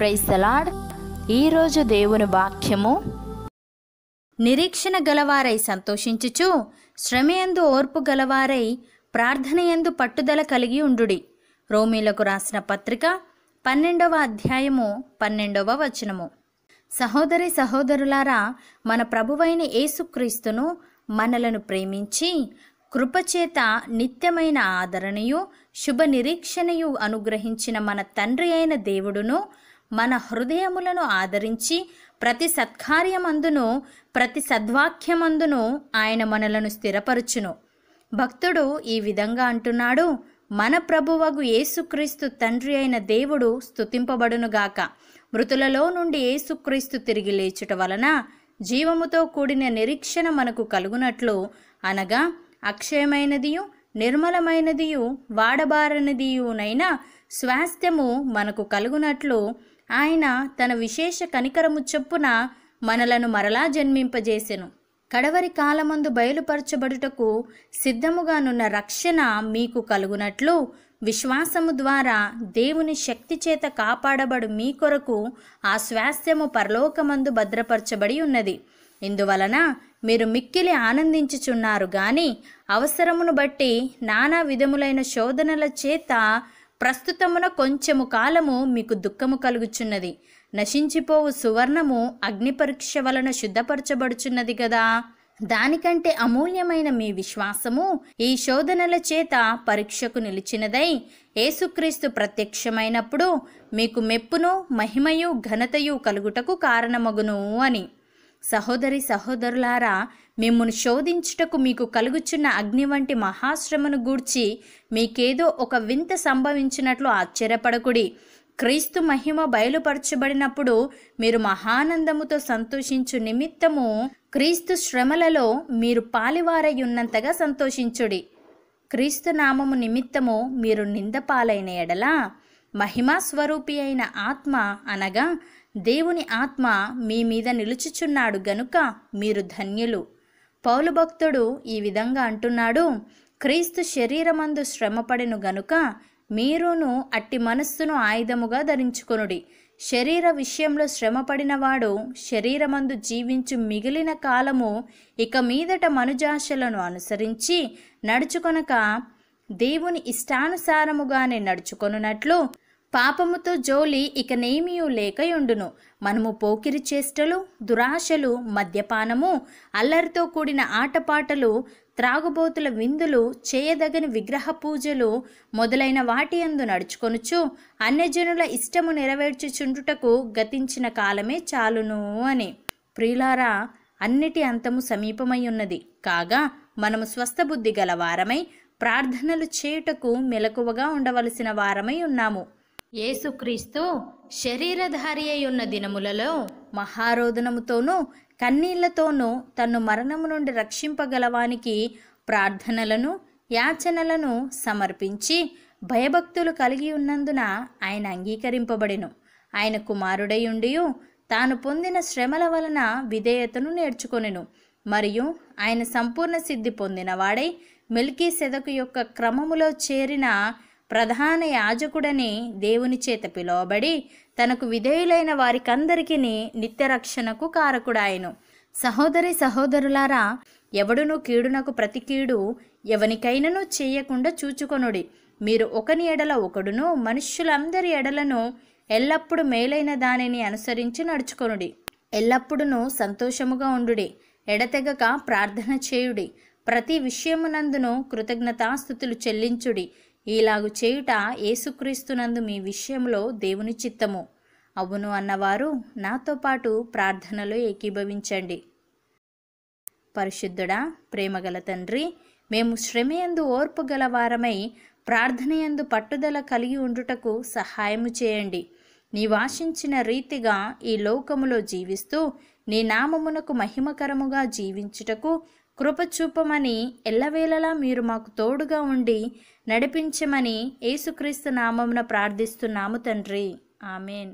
praise తలాడ్ ఈరోజు దేవుని వాక్యము నిరీక్షణ గలవారై సంతోషించుచు శ్రమయందు ఓర్పు గలవారై ప్రార్థనయందు పట్టుదల కలిగి ఉండుడి రోమీలకు రాసిన పత్రిక పన్నెండవ అధ్యాయము పన్నెండవ వచనము సహోదరి సహోదరులారా మన ప్రభువైన యేసుక్రీస్తును మనలను ప్రేమించి కృపచేత నిత్యమైన ఆదరణయు శుభ నిరీక్షణయు అనుగ్రహించిన మన తండ్రి అయిన దేవుడును మన హృదయములను ఆదరించి ప్రతి సత్కార్యమందును ప్రతి సద్వాక్యమందును ఆయన మనలను స్థిరపరచును భక్తుడు ఈ విధంగా అంటున్నాడు మన ప్రభువగు యేసుక్రీస్తు తండ్రి అయిన దేవుడు స్థుతింపబడునుగాక మృతులలో నుండి యేసుక్రీస్తు తిరిగి లేచుట వలన జీవముతో కూడిన నిరీక్షణ మనకు కలుగునట్లు అనగా అక్షయమైనదియు నిర్మలమైనదియు వాడబారనిదియునైన స్వాస్థ్యము మనకు కలుగునట్లు ఆయన తన విశేష కనికరము చొప్పున మనలను మరలా జన్మింపజేసెను కడవరి కాలమందు బయలుపరచబడుటకు సిద్ధముగానున్న రక్షణ మీకు కలుగునట్లు విశ్వాసము ద్వారా దేవుని శక్తి చేత కాపాడబడు మీ కొరకు ఆ స్వాస్థ్యము పరలోకమందు భద్రపరచబడి ఉన్నది ఇందువలన మీరు మిక్కిలి ఆనందించుచున్నారు గాని అవసరమును బట్టి నానా విధములైన శోధనల చేత ప్రస్తుతమున కొంచెము కాలము మీకు దుఃఖము కలుగుచున్నది నశించిపోవు సువర్ణము అగ్ని పరీక్ష వలన శుద్ధపరచబడుచున్నది కదా దానికంటే అమూల్యమైన మీ విశ్వాసము ఈ శోధనల చేత పరీక్షకు నిలిచినదై యేసుక్రీస్తు ప్రత్యక్షమైనప్పుడు మీకు మెప్పును మహిమయు ఘనతయు కలుగుటకు కారణమగును అని సహోదరి సహోదరులారా మిమ్మల్ని శోధించుటకు మీకు కలుగుచున్న అగ్ని వంటి మహాశ్రమను గూర్చి మీకేదో ఒక వింత సంభవించినట్లు ఆశ్చర్యపడకుడి క్రీస్తు మహిమ బయలుపరచబడినప్పుడు మీరు మహానందముతో సంతోషించు నిమిత్తము క్రీస్తు శ్రమలలో మీరు పాలివారై ఉన్నంతగా సంతోషించుడి క్రీస్తు నామము నిమిత్తము మీరు నిందపాలైన ఎడలా మహిమాస్వరూపి అయిన ఆత్మ అనగా దేవుని ఆత్మ మీ మీద నిలుచుచున్నాడు గనుక మీరు ధన్యులు పౌలు భక్తుడు ఈ విధంగా అంటున్నాడు క్రీస్తు శరీరమందు శ్రమపడిను గనుక మీరును అట్టి మనస్సును ఆయుధముగా ధరించుకొనుడి శరీర విషయంలో శ్రమపడినవాడు శరీరమందు జీవించు మిగిలిన కాలము ఇక మీదట మనుజాశలను అనుసరించి నడుచుకొనక దేవుని ఇష్టానుసారముగానే నడుచుకొనున్నట్లు పాపముతో జోలి ఇక నేమియు లేకయుండును మనము పోకిరి చేష్టలు దురాశలు మద్యపానము అల్లరితో కూడిన ఆటపాటలు త్రాగుబోతుల విందులు చేయదగని విగ్రహ పూజలు మొదలైన వాటి అందు నడుచుకొనుచు అన్యజనుల ఇష్టము నెరవేర్చుచుండుటకు గతించిన కాలమే చాలును అని ప్రియులారా అన్నిటి అంతము సమీపమై ఉన్నది కాగా మనము స్వస్థబుద్ధి గల వారమై ప్రార్థనలు చేయుటకు మెలకువగా ఉండవలసిన వారమై ఉన్నాము యేసుక్రీస్తు శరీరధారి అయ్యున్న దినములలో మహారోదనముతోనూ కన్నీళ్లతోనూ తను మరణము నుండి రక్షింపగలవానికి ప్రార్థనలను యాచనలను సమర్పించి భయభక్తులు కలిగి ఉన్నందున ఆయన అంగీకరింపబడెను ఆయన కుమారుడై తాను పొందిన శ్రమల వలన విధేయతను నేర్చుకొనెను మరియు ఆయన సంపూర్ణ సిద్ధి పొందినవాడై మెల్కీ సెదకు యొక్క క్రమములో చేరిన ప్రధాన యాజకుడని దేవుని చేత పిలువబడి తనకు విధేయులైన వారికందరికీ నిత్యరక్షణకు కారకుడాయను సహోదరి సహోదరులారా ఎవడును కీడునకు ప్రతి కీడు ఎవనికైనను చేయకుండా చూచుకొనుడి మీరు ఒకని ఎడల ఒకడును మనుష్యులందరి ఎడలను ఎల్లప్పుడు మేలైన దానిని అనుసరించి నడుచుకొనుడి ఎల్లప్పుడూ సంతోషముగా ఉండుడి ఎడతెగక ప్రార్థన చేయుడి ప్రతి విషయమునందును కృతజ్ఞతాస్థుతులు చెల్లించుడి ఇలాగు చేయుట ఏసుక్రీస్తునందు మీ విషయంలో దేవుని చిత్తము అవును అన్నవారు నాతో పాటు ప్రార్థనలో ఏకీభవించండి పరిశుద్ధుడా ప్రేమగల తండ్రి మేము శ్రమయందు ఓర్పు గలవారమై ప్రార్థనయందు పట్టుదల కలిగి ఉండుటకు సహాయము చేయండి నీ వాసించిన రీతిగా ఈ లోకములో జీవిస్తూ నీ నామమునకు మహిమకరముగా జీవించుటకు కృపచూపమని ఎల్లవేళలా మీరు మాకు తోడుగా ఉండి నడిపించమని యేసుక్రీస్తు నామమున ప్రార్థిస్తున్నాము తండ్రి ఆమెన్